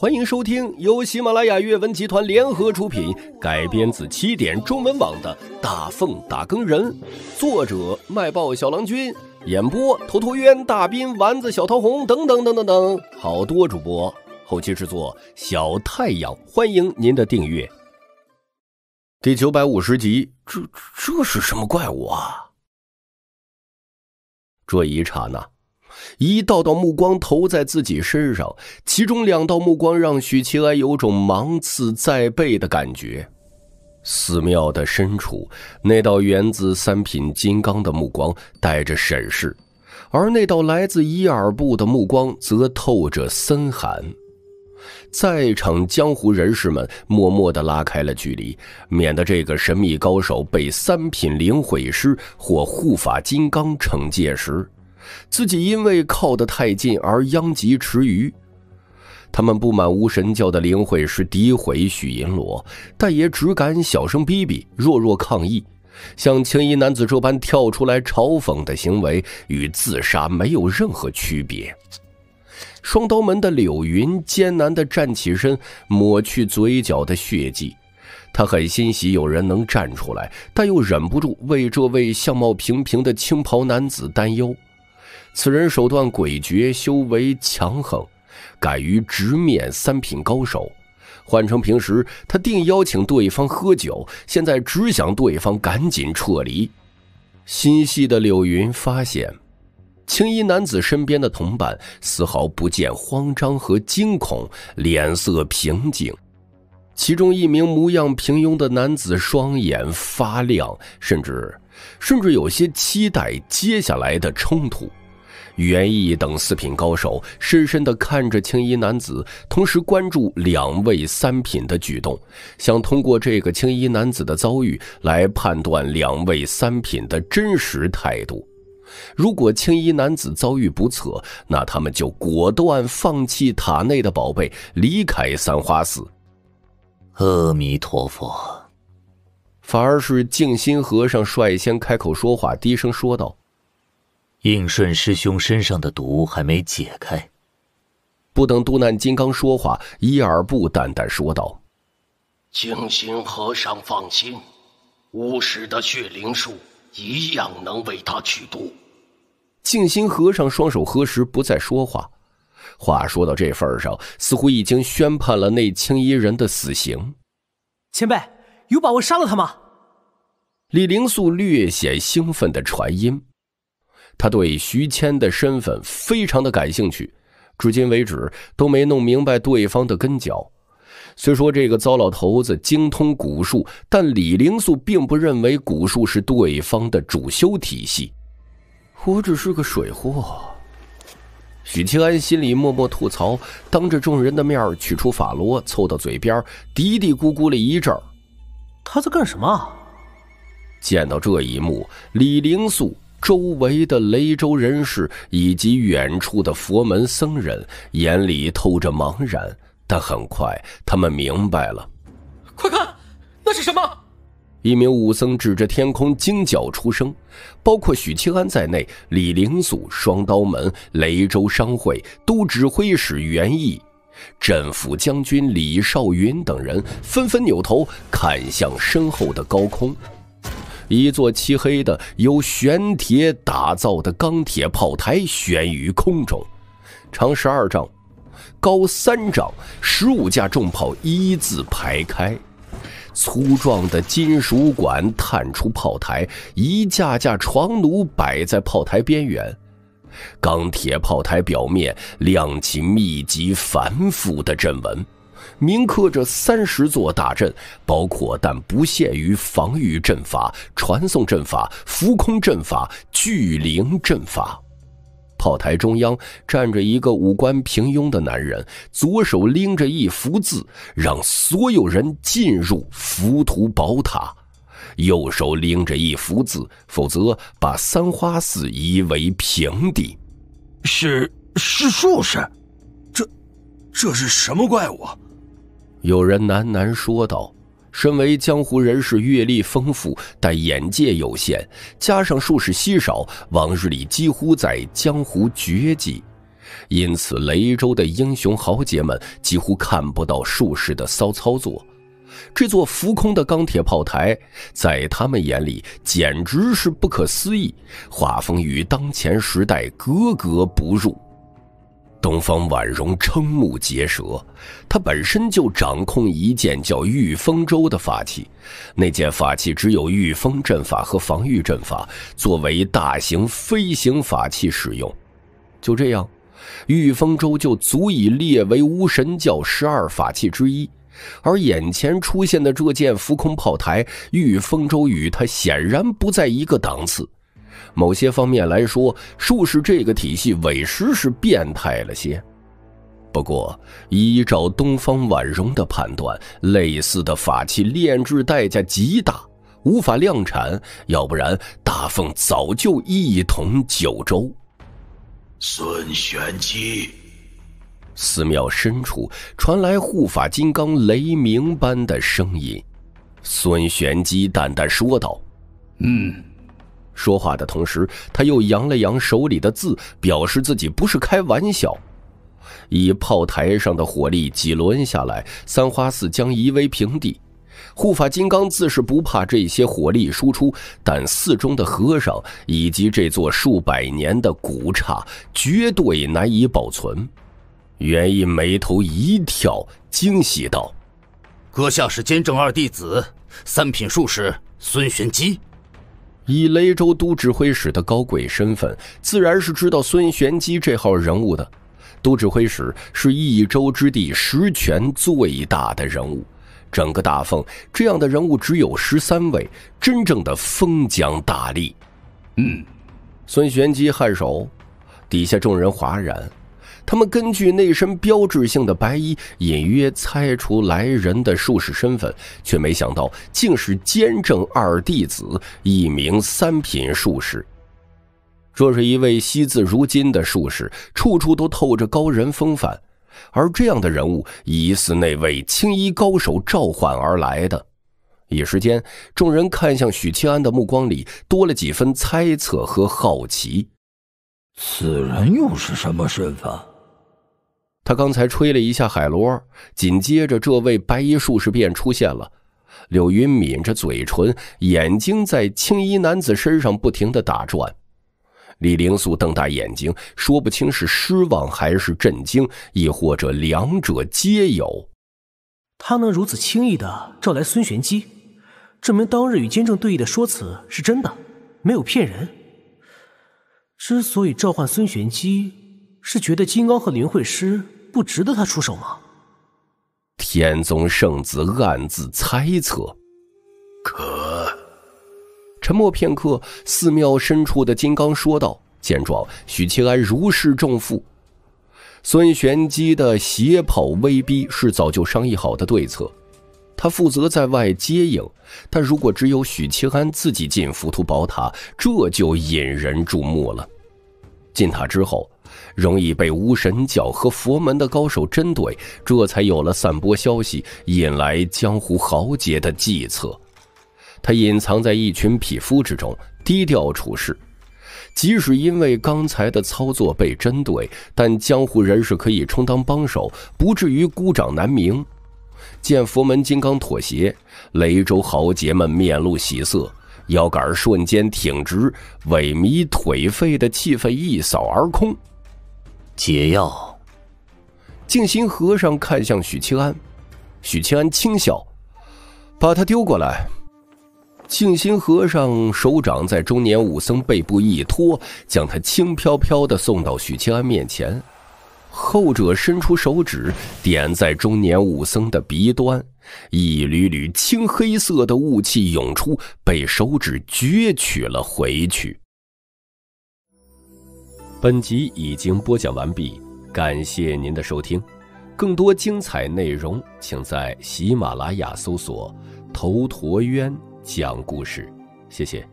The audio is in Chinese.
欢迎收听由喜马拉雅阅文集团联合出品，改编自起点中文网的《大奉打更人》，作者卖报小郎君，演播头陀渊、大斌、丸子、小桃红等等等等等，好多主播，后期制作小太阳。欢迎您的订阅。第九百五十集，这这是什么怪物啊？这一刹那。一道道目光投在自己身上，其中两道目光让许七安有种芒刺在背的感觉。寺庙的深处，那道源自三品金刚的目光带着审视，而那道来自伊尔布的目光则透着森寒。在场江湖人士们默默地拉开了距离，免得这个神秘高手被三品灵毁师或护法金刚惩戒时。自己因为靠得太近而殃及池鱼。他们不满无神教的灵会是诋毁许银罗，但也只敢小声逼逼、弱弱抗议。像青衣男子这般跳出来嘲讽的行为，与自杀没有任何区别。双刀门的柳云艰难地站起身，抹去嘴角的血迹。他很欣喜有人能站出来，但又忍不住为这位相貌平平的青袍男子担忧。此人手段诡谲，修为强横，敢于直面三品高手。换成平时，他定邀请对方喝酒。现在只想对方赶紧撤离。心细的柳云发现，青衣男子身边的同伴丝毫不见慌张和惊恐，脸色平静。其中一名模样平庸的男子双眼发亮，甚至甚至有些期待接下来的冲突。袁毅等四品高手深深的看着青衣男子，同时关注两位三品的举动，想通过这个青衣男子的遭遇来判断两位三品的真实态度。如果青衣男子遭遇不测，那他们就果断放弃塔内的宝贝，离开三花寺。阿弥陀佛，反而是静心和尚率先开口说话，低声说道。应顺师兄身上的毒还没解开，不等都难金刚说话，伊尔布淡淡说道：“静心和尚放心，巫师的血灵术一样能为他驱毒。”静心和尚双手合十，不再说话。话说到这份上，似乎已经宣判了那青衣人的死刑。前辈，有把握杀了他吗？李灵素略显兴奋的传音。他对徐谦的身份非常的感兴趣，至今为止都没弄明白对方的根脚。虽说这个糟老头子精通古术，但李灵素并不认为古术是对方的主修体系。我只是个水货。许清安心里默默吐槽，当着众人的面取出法罗，凑到嘴边嘀嘀咕咕了一阵。他在干什么？见到这一幕，李灵素。周围的雷州人士以及远处的佛门僧人眼里透着茫然，但很快他们明白了。快看，那是什么？一名武僧指着天空惊叫出声。包括许清安在内，李灵素、双刀门、雷州商会、都指挥使袁毅、镇抚将军李少云等人纷纷扭头看向身后的高空。一座漆黑的由玄铁打造的钢铁炮台悬于空中，长十二丈，高三丈，十五架重炮一字排开，粗壮的金属管探出炮台，一架架床弩摆在炮台边缘，钢铁炮台表面亮起密集繁复的阵纹。铭刻着三十座大阵，包括但不限于防御阵法、传送阵法、浮空阵法、聚灵阵法。炮台中央站着一个五官平庸的男人，左手拎着一幅字，让所有人进入浮屠宝塔；右手拎着一幅字，否则把三花寺夷为平地。是是术士，这这是什么怪物？有人喃喃说道：“身为江湖人士，阅历丰富，但眼界有限，加上术士稀少，往日里几乎在江湖绝迹，因此雷州的英雄豪杰们几乎看不到术士的骚操作。这座浮空的钢铁炮台，在他们眼里简直是不可思议，画风与当前时代格格不入。”东方婉容瞠目结舌，他本身就掌控一件叫御风舟的法器，那件法器只有御风阵法和防御阵法作为大型飞行法器使用。就这样，御风舟就足以列为巫神教十二法器之一，而眼前出现的这件浮空炮台御风舟与它显然不在一个档次。某些方面来说，术士这个体系委实是变态了些。不过，依照东方婉容的判断，类似的法器炼制代价极大，无法量产。要不然，大奉早就一统九州。孙玄机，寺庙深处传来护法金刚雷鸣般的声音。孙玄机淡淡说道：“嗯。”说话的同时，他又扬了扬手里的字，表示自己不是开玩笑。以炮台上的火力，几轮下来，三花寺将夷为平地。护法金刚自是不怕这些火力输出，但寺中的和尚以及这座数百年的古刹，绝对难以保存。元毅眉头一跳，惊喜道：“阁下是监正二弟子，三品术士孙玄机。”以雷州都指挥使的高贵身份，自然是知道孙玄机这号人物的。都指挥使是益州之地实权最大的人物，整个大奉这样的人物只有十三位，真正的封疆大吏。嗯，孙玄机颔首，底下众人哗然。他们根据那身标志性的白衣，隐约猜出来人的术士身份，却没想到竟是监正二弟子，一名三品术士。这是一位惜字如金的术士，处处都透着高人风范，而这样的人物，疑似那位青衣高手召唤而来的。一时间，众人看向许七安的目光里多了几分猜测和好奇。此人又是什么身份？他刚才吹了一下海螺，紧接着这位白衣术士便出现了。柳云抿着嘴唇，眼睛在青衣男子身上不停的打转。李灵素瞪大眼睛，说不清是失望还是震惊，亦或者两者皆有。他能如此轻易的召来孙玄机，证明当日与监正对弈的说辞是真的，没有骗人。之所以召唤孙玄机，是觉得金刚和灵慧师。不值得他出手吗？天宗圣子暗自猜测。可沉默片刻，寺庙深处的金刚说道：“见状，许七安如释重负。孙玄机的斜跑威逼是早就商议好的对策，他负责在外接应。但如果只有许七安自己进浮屠宝塔，这就引人注目了。进塔之后。”容易被巫神教和佛门的高手针对，这才有了散播消息、引来江湖豪杰的计策。他隐藏在一群匹夫之中，低调处事。即使因为刚才的操作被针对，但江湖人士可以充当帮手，不至于孤掌难鸣。见佛门金刚妥协，雷州豪杰们面露喜色，腰杆瞬间挺直，萎靡颓废的气氛一扫而空。解药。静心和尚看向许七安，许七安轻笑，把他丢过来。静心和尚手掌在中年武僧背部一托，将他轻飘飘的送到许七安面前。后者伸出手指点在中年武僧的鼻端，一缕缕青黑色的雾气涌出，被手指攫取了回去。本集已经播讲完毕，感谢您的收听。更多精彩内容，请在喜马拉雅搜索“头陀渊讲故事”。谢谢。